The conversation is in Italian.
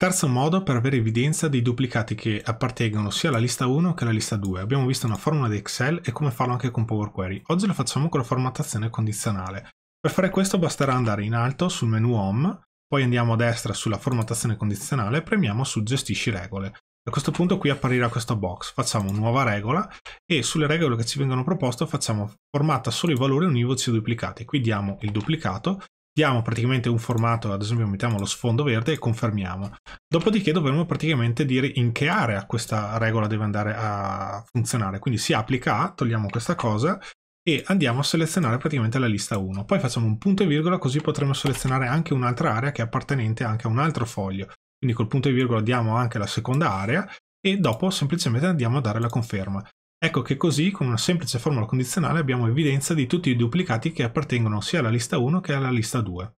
Terzo modo per avere evidenza dei duplicati che appartengono sia alla lista 1 che alla lista 2. Abbiamo visto una formula di Excel e come farlo anche con Power Query. Oggi lo facciamo con la formattazione condizionale. Per fare questo basterà andare in alto sul menu Home, poi andiamo a destra sulla formattazione condizionale e premiamo su Gestisci regole. A questo punto qui apparirà questo box, facciamo nuova regola e sulle regole che ci vengono proposte facciamo formatta solo i valori univoci duplicati. Qui diamo il duplicato diamo praticamente un formato, ad esempio mettiamo lo sfondo verde e confermiamo. Dopodiché dovremo praticamente dire in che area questa regola deve andare a funzionare. Quindi si applica a, togliamo questa cosa e andiamo a selezionare praticamente la lista 1. Poi facciamo un punto e virgola così potremo selezionare anche un'altra area che è appartenente anche a un altro foglio. Quindi col punto e virgola diamo anche la seconda area e dopo semplicemente andiamo a dare la conferma. Ecco che così, con una semplice formula condizionale, abbiamo evidenza di tutti i duplicati che appartengono sia alla lista 1 che alla lista 2.